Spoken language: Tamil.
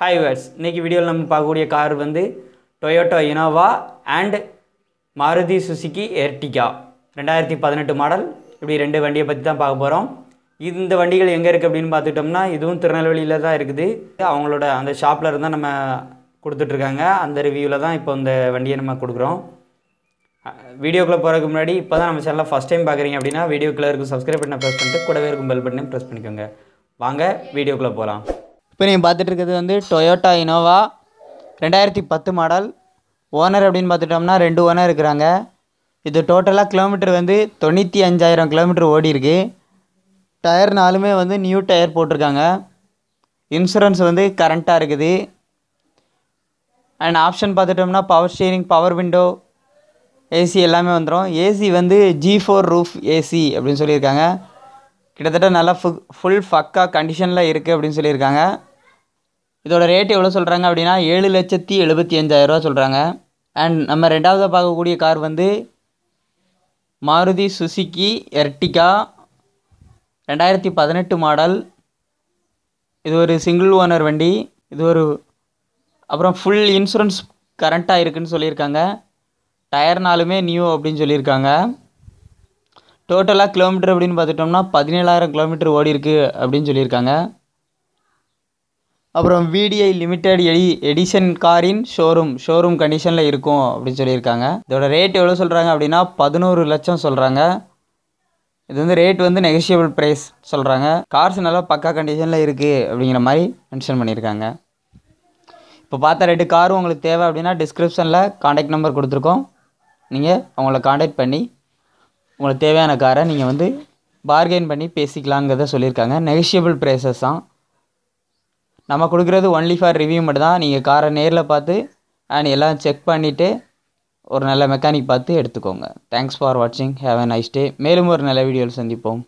ஹாய் வேர்ஸ் இன்றைக்கி வீடியோவில் நம்ம பார்க்கக்கூடிய கார் வந்து Toyota Innova and Maruti Suzuki Ertiga ரெண்டாயிரத்தி பதினெட்டு மாடல் இப்படி ரெண்டு வண்டியை பற்றி தான் பார்க்க போகிறோம் இந்த வண்டிகள் எங்கே இருக்குது அப்படின்னு பார்த்துட்டோம்னா இதுவும் திருநெல்வேலியில் தான் இருக்குது அவங்களோட அந்த ஷாப்பில் இருந்தால் நம்ம கொடுத்துட்ருக்காங்க அந்த ரிவ்யூவில் தான் இப்போ இந்த வண்டியை நம்ம கொடுக்குறோம் வீடியோக்குள்ளே போகிறதுக்கு முன்னாடி இப்போ தான் நம்ம சேனலில் ஃபஸ்ட் டைம் பார்க்குறீங்க அப்படின்னா வீடியோக்குள்ளே இருக்கும் சப்ஸ்கிரைப் பண்ண ப்ரெஸ் பண்ணிட்டு கூடவே இருக்கும் பெல் பட்டனையும் ப்ரெஸ் பண்ணிக்கோங்க வாங்க வீடியோக்குள்ளே போகலாம் இப்போ நீங்கள் பார்த்துட்டு இருக்கிறது வந்து டொயோட்டா இனோவா ரெண்டாயிரத்தி பத்து மாடல் ஓனர் அப்படின்னு பார்த்துட்டோம்னா ரெண்டு ஓனர் இருக்கிறாங்க இது டோட்டலாக கிலோமீட்டர் வந்து தொண்ணூற்றி அஞ்சாயிரம் கிலோமீட்டர் ஓடி இருக்கு டயர் நாலுமே வந்து நியூ டயர் போட்டிருக்காங்க இன்சூரன்ஸ் வந்து கரண்ட்டாக இருக்குது அண்ட் ஆப்ஷன் பார்த்துட்டோம்னா power steering power window AC எல்லாமே வந்துடும் ஏசி வந்து ஜி ஃபோர் ரூஃப் ஏசி அப்படின்னு சொல்லியிருக்காங்க கிட்டத்தட்ட நல்லா ஃபு ஃபுல் ஃபக்கா கண்டிஷனில் இருக்குது அப்படின்னு சொல்லியிருக்காங்க இதோட ரேட் எவ்வளோ சொல்கிறாங்க அப்படின்னா ஏழு லட்சத்தி எழுபத்தி அஞ்சாயிரரூவா சொல்கிறாங்க அண்ட் நம்ம ரெண்டாவதாக பார்க்கக்கூடிய கார் வந்து மாருதி சுசுக்கி எர்டிகா ரெண்டாயிரத்தி பதினெட்டு மாடல் இது ஒரு சிங்கிள் ஓனர் வண்டி இது ஒரு அப்புறம் ஃபுல் இன்சூரன்ஸ் கரண்ட்டாக இருக்குதுன்னு சொல்லியிருக்காங்க டயர்னாலுமே நியூ அப்படின்னு சொல்லியிருக்காங்க டோட்டலாக கிலோமீட்டர் அப்படின்னு பார்த்துட்டோம்னா பதினேழாயிரம் கிலோமீட்டர் ஓடி இருக்குது அப்படின்னு சொல்லியிருக்காங்க அப்புறம் விடிஐ லிமிடெட் எடி எடிஷன் காரின் ஷோரூம் ஷோரூம் கண்டிஷனில் இருக்கும் அப்படின்னு சொல்லியிருக்காங்க இதோட ரேட் எவ்வளோ சொல்கிறாங்க அப்படின்னா பதினோரு லட்சம் சொல்கிறாங்க இது வந்து ரேட் வந்து நெகஷியபிள் ப்ரைஸ் சொல்கிறாங்க கார்ஸ் நல்லா பக்கா கண்டிஷனில் இருக்குது அப்படிங்கிற மாதிரி மென்ஷன் பண்ணியிருக்காங்க இப்போ பார்த்த ரெண்டு காரும் உங்களுக்கு தேவை அப்படின்னா டிஸ்கிரிப்ஷனில் காண்டாக்ட் நம்பர் கொடுத்துருக்கோம் நீங்கள் அவங்கள காண்டாக்ட் பண்ணி உங்களுக்கு தேவையான காரை நீங்கள் வந்து பார்கெயின் பண்ணி பேசிக்கலாங்கிறத சொல்லியிருக்காங்க நெகஷியபிள் ப்ரைஸஸ் தான் நம்ம கொடுக்குறது ஒன்லி ஃபார் ரிவ்யூ தான் நீங்கள் காரை நேரில் பார்த்து அண்ட் எல்லாம் செக் பண்ணிவிட்டு ஒரு நல்ல மெக்கானிக் பார்த்து எடுத்துக்கோங்க தேங்க்ஸ் ஃபார் வாட்சிங் ஹேவ் அ நைஸ் டே மேலும் ஒரு நல்ல வீடியோவில் சந்திப்போம்